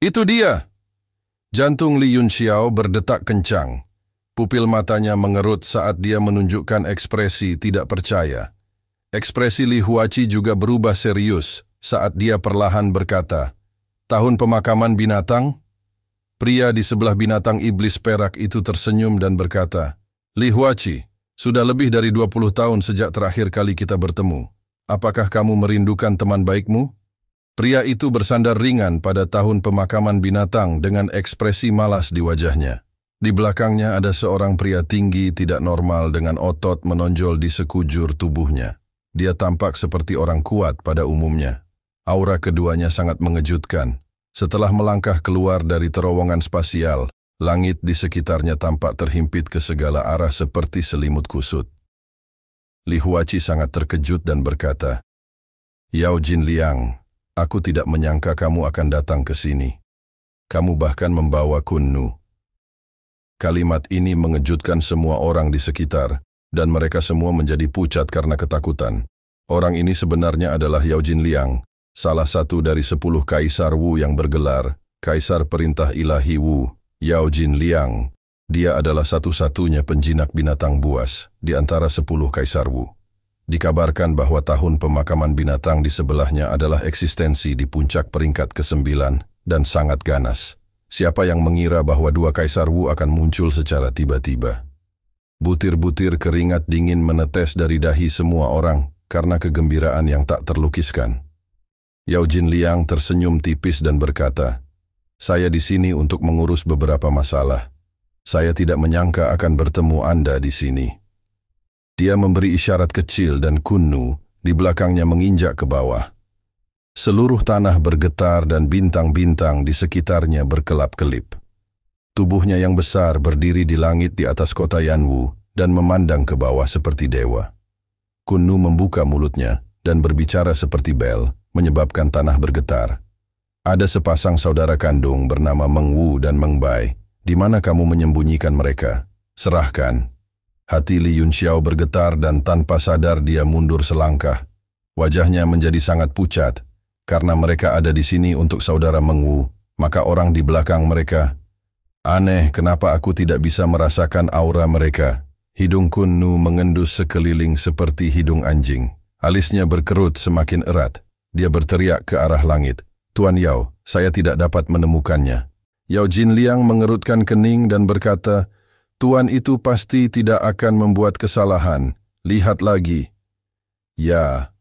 Itu dia! Jantung Li Yunxiao berdetak kencang. Pupil matanya mengerut saat dia menunjukkan ekspresi tidak percaya. Ekspresi Li Huaci juga berubah serius saat dia perlahan berkata, Tahun pemakaman binatang? Pria di sebelah binatang iblis perak itu tersenyum dan berkata, Li Huaci, sudah lebih dari 20 tahun sejak terakhir kali kita bertemu. Apakah kamu merindukan teman baikmu? Pria itu bersandar ringan pada tahun pemakaman binatang dengan ekspresi malas di wajahnya. Di belakangnya ada seorang pria tinggi tidak normal dengan otot menonjol di sekujur tubuhnya. Dia tampak seperti orang kuat pada umumnya. Aura keduanya sangat mengejutkan. Setelah melangkah keluar dari terowongan spasial, langit di sekitarnya tampak terhimpit ke segala arah seperti selimut kusut. Li Huaci sangat terkejut dan berkata, Yao Jin Liang, Aku tidak menyangka kamu akan datang ke sini. Kamu bahkan membawa kunnu. Kalimat ini mengejutkan semua orang di sekitar, dan mereka semua menjadi pucat karena ketakutan. Orang ini sebenarnya adalah Yao Jin Liang, salah satu dari sepuluh Kaisar Wu yang bergelar, Kaisar Perintah Ilahi Wu, Yao Jin Liang. Dia adalah satu-satunya penjinak binatang buas di antara sepuluh Kaisar Wu. Dikabarkan bahwa tahun pemakaman binatang di sebelahnya adalah eksistensi di puncak peringkat ke-9 dan sangat ganas. Siapa yang mengira bahwa dua kaisar Wu akan muncul secara tiba-tiba? Butir-butir keringat dingin menetes dari dahi semua orang karena kegembiraan yang tak terlukiskan. Yao Jin Liang tersenyum tipis dan berkata, Saya di sini untuk mengurus beberapa masalah. Saya tidak menyangka akan bertemu Anda di sini. Dia memberi isyarat kecil dan kunu, di belakangnya menginjak ke bawah. Seluruh tanah bergetar dan bintang-bintang di sekitarnya berkelap-kelip. Tubuhnya yang besar berdiri di langit di atas kota Yanwu dan memandang ke bawah seperti dewa. Kunnu membuka mulutnya dan berbicara seperti bel, menyebabkan tanah bergetar. Ada sepasang saudara kandung bernama Mengwu dan Mengbai. Di mana kamu menyembunyikan mereka? Serahkan, Hati Li Yunxiao bergetar dan tanpa sadar dia mundur selangkah. Wajahnya menjadi sangat pucat. Karena mereka ada di sini untuk saudara Mengwu, maka orang di belakang mereka. Aneh kenapa aku tidak bisa merasakan aura mereka. Hidung Kunnu mengendus sekeliling seperti hidung anjing. Alisnya berkerut semakin erat. Dia berteriak ke arah langit. Tuan Yao, saya tidak dapat menemukannya. Yao Jin Liang mengerutkan kening dan berkata, Tuan itu pasti tidak akan membuat kesalahan. Lihat lagi. Ya,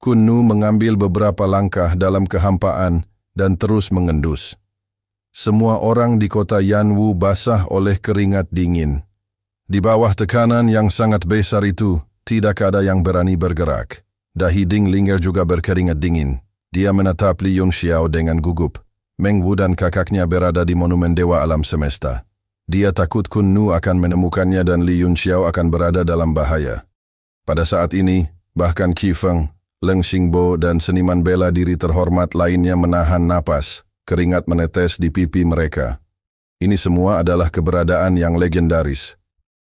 Kunnu mengambil beberapa langkah dalam kehampaan dan terus mengendus. Semua orang di kota Yanwu basah oleh keringat dingin. Di bawah tekanan yang sangat besar itu, tidak ada yang berani bergerak. Dahi Ding Linger juga berkeringat dingin. Dia menatap Li Xiao dengan gugup. Meng Wu dan kakaknya berada di Monumen Dewa Alam Semesta. Dia takut Kun Nu akan menemukannya dan Li Yunxiao akan berada dalam bahaya. Pada saat ini, bahkan Qi Feng, Leng Xingbo, dan seniman bela diri terhormat lainnya menahan napas, keringat menetes di pipi mereka. Ini semua adalah keberadaan yang legendaris.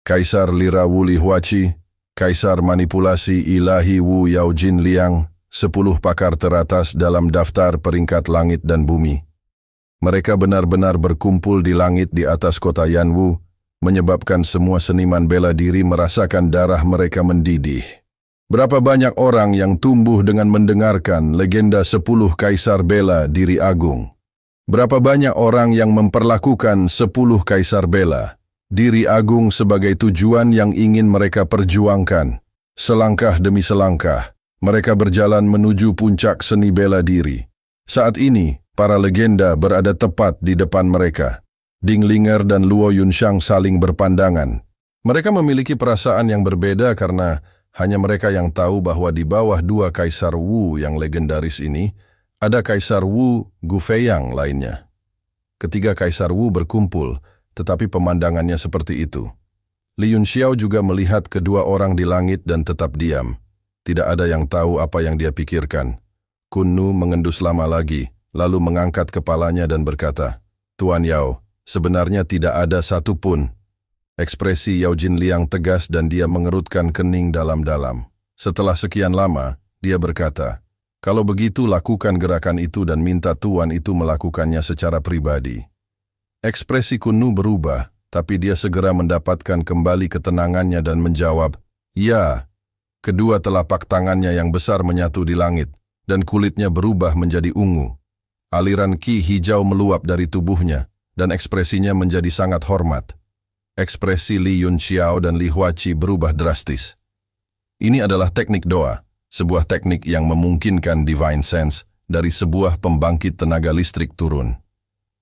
Kaisar Lira Wuli Huaci, Kaisar Manipulasi Ilahi Wu Yaojin Liang, sepuluh pakar teratas dalam daftar peringkat langit dan bumi. Mereka benar-benar berkumpul di langit di atas kota Yanwu, menyebabkan semua seniman bela diri merasakan darah mereka mendidih. Berapa banyak orang yang tumbuh dengan mendengarkan legenda sepuluh kaisar bela diri agung? Berapa banyak orang yang memperlakukan sepuluh kaisar bela, diri agung sebagai tujuan yang ingin mereka perjuangkan? Selangkah demi selangkah, mereka berjalan menuju puncak seni bela diri. Saat ini, Para legenda berada tepat di depan mereka. Ding Ling'er dan Luo Yunshang saling berpandangan. Mereka memiliki perasaan yang berbeda karena hanya mereka yang tahu bahwa di bawah dua Kaisar Wu yang legendaris ini, ada Kaisar Wu Gu Gufeyang lainnya. Ketiga Kaisar Wu berkumpul, tetapi pemandangannya seperti itu. Li Yunxiao juga melihat kedua orang di langit dan tetap diam. Tidak ada yang tahu apa yang dia pikirkan. Nu mengendus lama lagi lalu mengangkat kepalanya dan berkata, Tuan Yao, sebenarnya tidak ada satupun. Ekspresi Yao Jin Liang tegas dan dia mengerutkan kening dalam-dalam. Setelah sekian lama, dia berkata, kalau begitu lakukan gerakan itu dan minta Tuan itu melakukannya secara pribadi. Ekspresi Kunu berubah, tapi dia segera mendapatkan kembali ketenangannya dan menjawab, Ya. Kedua telapak tangannya yang besar menyatu di langit, dan kulitnya berubah menjadi ungu. Aliran ki hijau meluap dari tubuhnya, dan ekspresinya menjadi sangat hormat. Ekspresi Li Yun dan Li Huaci berubah drastis. Ini adalah teknik doa, sebuah teknik yang memungkinkan Divine Sense dari sebuah pembangkit tenaga listrik turun.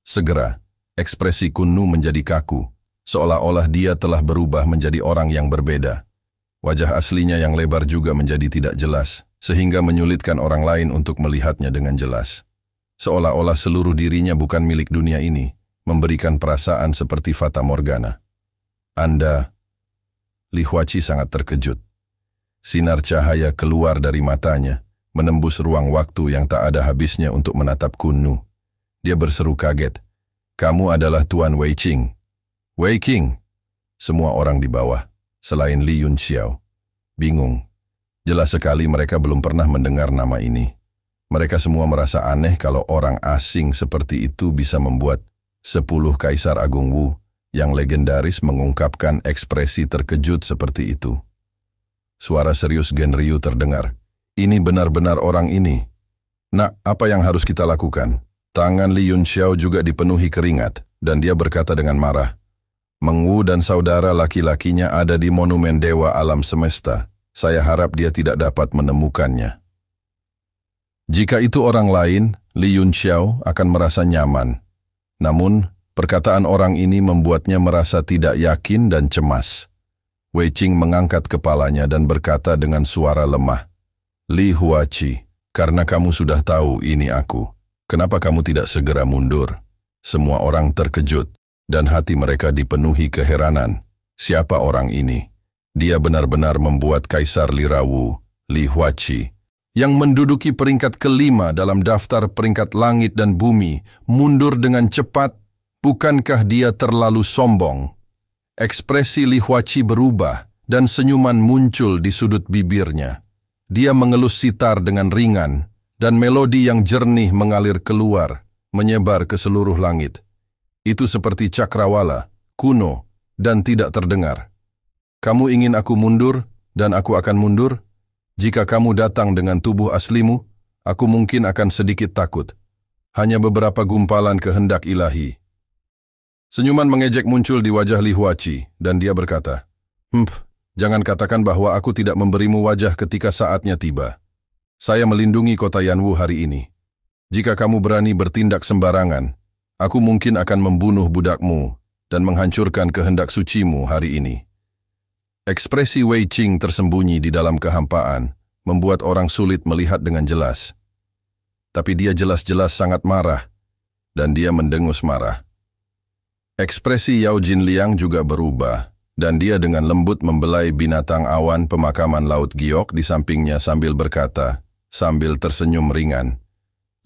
Segera, ekspresi Kunnu menjadi kaku, seolah-olah dia telah berubah menjadi orang yang berbeda. Wajah aslinya yang lebar juga menjadi tidak jelas, sehingga menyulitkan orang lain untuk melihatnya dengan jelas seolah-olah seluruh dirinya bukan milik dunia ini, memberikan perasaan seperti Fata Morgana. Anda, Li Huaci sangat terkejut. Sinar cahaya keluar dari matanya, menembus ruang waktu yang tak ada habisnya untuk menatap Kunnu. Dia berseru kaget. Kamu adalah Tuan Wei Qing. Wei Qing! Semua orang di bawah, selain Li Yun Xiao. Bingung. Jelas sekali mereka belum pernah mendengar nama ini. Mereka semua merasa aneh kalau orang asing seperti itu bisa membuat sepuluh Kaisar Agung Wu yang legendaris mengungkapkan ekspresi terkejut seperti itu. Suara serius Genryu terdengar. Ini benar-benar orang ini. Nak, apa yang harus kita lakukan? Tangan Li Yun Xiao juga dipenuhi keringat, dan dia berkata dengan marah, Mengwu dan saudara laki-lakinya ada di Monumen Dewa Alam Semesta. Saya harap dia tidak dapat menemukannya. Jika itu orang lain, Li Yunxiao akan merasa nyaman. Namun, perkataan orang ini membuatnya merasa tidak yakin dan cemas. Wei Qing mengangkat kepalanya dan berkata dengan suara lemah, Li Huaci, karena kamu sudah tahu ini aku, kenapa kamu tidak segera mundur? Semua orang terkejut, dan hati mereka dipenuhi keheranan. Siapa orang ini? Dia benar-benar membuat Kaisar Lirawu, Li Huaci, yang menduduki peringkat kelima dalam daftar peringkat langit dan bumi, mundur dengan cepat, bukankah dia terlalu sombong? Ekspresi Li Lihuaci berubah dan senyuman muncul di sudut bibirnya. Dia mengelus sitar dengan ringan dan melodi yang jernih mengalir keluar, menyebar ke seluruh langit. Itu seperti cakrawala, kuno, dan tidak terdengar. Kamu ingin aku mundur, dan aku akan mundur? Jika kamu datang dengan tubuh aslimu, aku mungkin akan sedikit takut. Hanya beberapa gumpalan kehendak ilahi. Senyuman mengejek muncul di wajah Li Huaci, dan dia berkata, Hmph, jangan katakan bahwa aku tidak memberimu wajah ketika saatnya tiba. Saya melindungi kota Yanwu hari ini. Jika kamu berani bertindak sembarangan, aku mungkin akan membunuh budakmu dan menghancurkan kehendak sucimu hari ini. Ekspresi Wei Qing tersembunyi di dalam kehampaan, membuat orang sulit melihat dengan jelas. Tapi dia jelas-jelas sangat marah, dan dia mendengus marah. Ekspresi Yao Jin Liang juga berubah, dan dia dengan lembut membelai binatang awan pemakaman Laut Giok di sampingnya sambil berkata, sambil tersenyum ringan,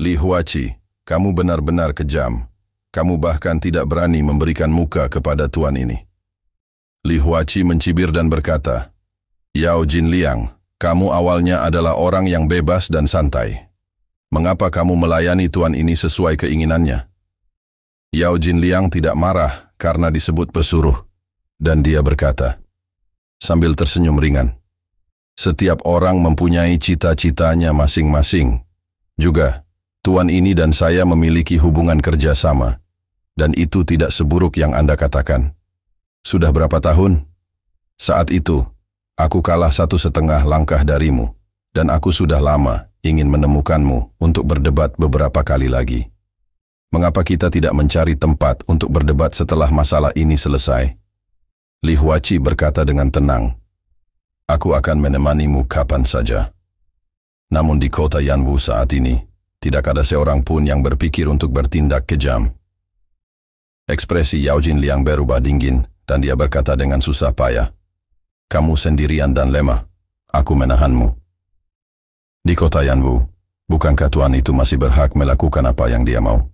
Li Huaci, kamu benar-benar kejam. Kamu bahkan tidak berani memberikan muka kepada tuan ini. Li Huaci mencibir dan berkata, Yao Jin Liang, kamu awalnya adalah orang yang bebas dan santai. Mengapa kamu melayani tuan ini sesuai keinginannya? Yao Jin Liang tidak marah karena disebut pesuruh, dan dia berkata, sambil tersenyum ringan, setiap orang mempunyai cita-citanya masing-masing. Juga, tuan ini dan saya memiliki hubungan kerjasama, dan itu tidak seburuk yang Anda katakan. Sudah berapa tahun? Saat itu, aku kalah satu setengah langkah darimu, dan aku sudah lama ingin menemukanmu untuk berdebat beberapa kali lagi. Mengapa kita tidak mencari tempat untuk berdebat setelah masalah ini selesai? Li Huaci berkata dengan tenang, Aku akan menemanimu kapan saja. Namun di kota Yanwu saat ini, tidak ada seorang pun yang berpikir untuk bertindak kejam. Ekspresi Yao Jin Liang berubah dingin dan dia berkata dengan susah payah, Kamu sendirian dan lemah, aku menahanmu. Di kota Yanwu, bukankah Tuhan itu masih berhak melakukan apa yang dia mau?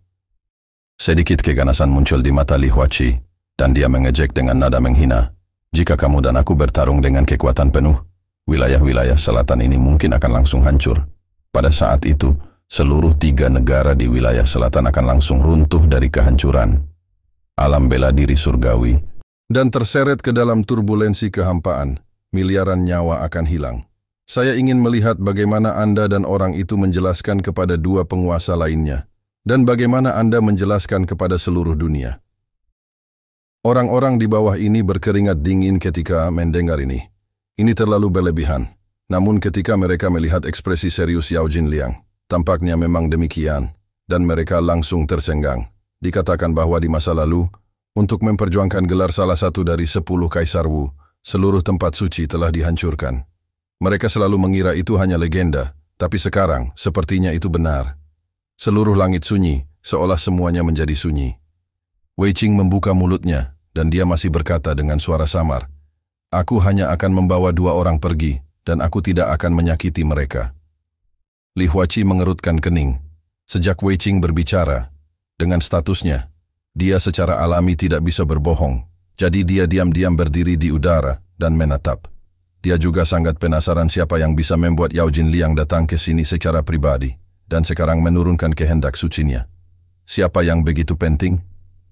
Sedikit keganasan muncul di mata Li Huachi, dan dia mengejek dengan nada menghina, Jika kamu dan aku bertarung dengan kekuatan penuh, wilayah-wilayah selatan ini mungkin akan langsung hancur. Pada saat itu, seluruh tiga negara di wilayah selatan akan langsung runtuh dari kehancuran. Alam bela diri surgawi dan terseret ke dalam turbulensi kehampaan, miliaran nyawa akan hilang. Saya ingin melihat bagaimana Anda dan orang itu menjelaskan kepada dua penguasa lainnya, dan bagaimana Anda menjelaskan kepada seluruh dunia. Orang-orang di bawah ini berkeringat dingin ketika mendengar ini. Ini terlalu berlebihan. Namun ketika mereka melihat ekspresi serius Yao Jin Liang, tampaknya memang demikian, dan mereka langsung tersenggang. Dikatakan bahwa di masa lalu, untuk memperjuangkan gelar salah satu dari sepuluh Kaisar Wu, seluruh tempat suci telah dihancurkan. Mereka selalu mengira itu hanya legenda, tapi sekarang sepertinya itu benar. Seluruh langit sunyi, seolah semuanya menjadi sunyi. Wei Qing membuka mulutnya, dan dia masih berkata dengan suara samar, Aku hanya akan membawa dua orang pergi, dan aku tidak akan menyakiti mereka. Li Huaci mengerutkan kening. Sejak Wei Qing berbicara, dengan statusnya, dia secara alami tidak bisa berbohong, jadi dia diam-diam berdiri di udara dan menatap. Dia juga sangat penasaran siapa yang bisa membuat Yao Jin Liang datang ke sini secara pribadi dan sekarang menurunkan kehendak sucinya. Siapa yang begitu penting?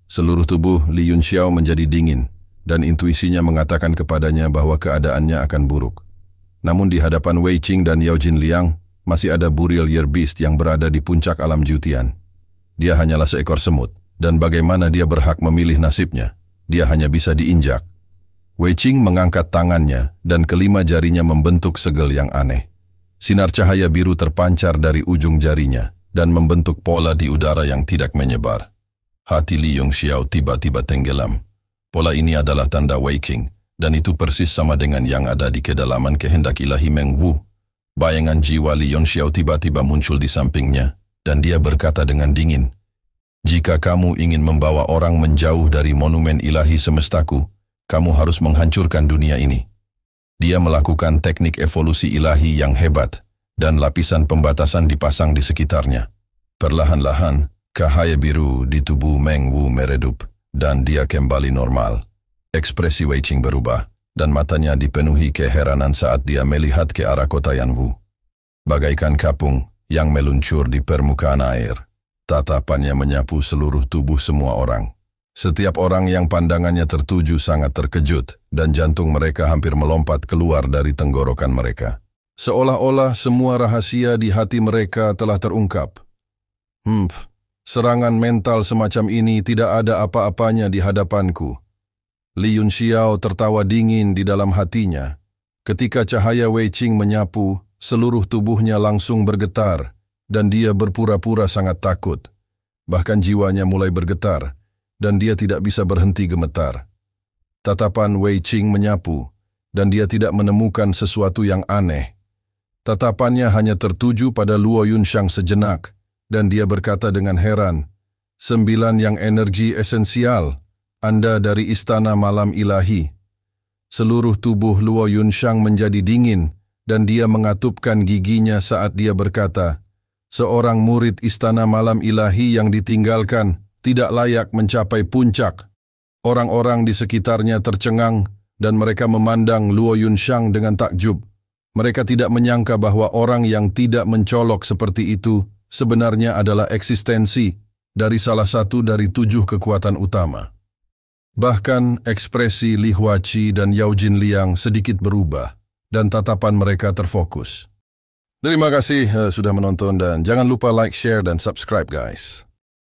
Seluruh tubuh Li Yun Xiao menjadi dingin dan intuisinya mengatakan kepadanya bahwa keadaannya akan buruk. Namun di hadapan Wei Qing dan Yao Jin Liang, masih ada Burial Year Beast yang berada di puncak alam jutian. Dia hanyalah seekor semut dan bagaimana dia berhak memilih nasibnya. Dia hanya bisa diinjak. Wei Qing mengangkat tangannya dan kelima jarinya membentuk segel yang aneh. Sinar cahaya biru terpancar dari ujung jarinya dan membentuk pola di udara yang tidak menyebar. Hati Li Yong Xiao tiba-tiba tenggelam. Pola ini adalah tanda Wei Qing dan itu persis sama dengan yang ada di kedalaman kehendak ilahi Meng Wu. Bayangan jiwa Li Yong Xiao tiba-tiba muncul di sampingnya dan dia berkata dengan dingin, jika kamu ingin membawa orang menjauh dari monumen ilahi semestaku, kamu harus menghancurkan dunia ini. Dia melakukan teknik evolusi ilahi yang hebat, dan lapisan pembatasan dipasang di sekitarnya. Perlahan-lahan, cahaya biru di tubuh Meng Wu meredup, dan dia kembali normal. Ekspresi Wei Qing berubah, dan matanya dipenuhi keheranan saat dia melihat ke arah kota Yanwu. Bagaikan kapung yang meluncur di permukaan air. Tatapannya menyapu seluruh tubuh semua orang. Setiap orang yang pandangannya tertuju sangat terkejut, dan jantung mereka hampir melompat keluar dari tenggorokan mereka. Seolah-olah semua rahasia di hati mereka telah terungkap. Hmm, serangan mental semacam ini tidak ada apa-apanya di hadapanku. Li Yun Xiao tertawa dingin di dalam hatinya. Ketika cahaya Wei Qing menyapu, seluruh tubuhnya langsung bergetar dan dia berpura-pura sangat takut. Bahkan jiwanya mulai bergetar, dan dia tidak bisa berhenti gemetar. Tatapan Wei Qing menyapu, dan dia tidak menemukan sesuatu yang aneh. Tatapannya hanya tertuju pada Luo Yunshang sejenak, dan dia berkata dengan heran, Sembilan yang energi esensial, Anda dari Istana Malam Ilahi. Seluruh tubuh Luo Yunshang menjadi dingin, dan dia mengatupkan giginya saat dia berkata, seorang murid istana malam ilahi yang ditinggalkan tidak layak mencapai puncak. Orang-orang di sekitarnya tercengang dan mereka memandang Luo Yunshang dengan takjub. Mereka tidak menyangka bahwa orang yang tidak mencolok seperti itu sebenarnya adalah eksistensi dari salah satu dari tujuh kekuatan utama. Bahkan ekspresi Li Huaci dan Yao Jin Liang sedikit berubah dan tatapan mereka terfokus. Terima kasih eh, sudah menonton dan jangan lupa like, share, dan subscribe guys.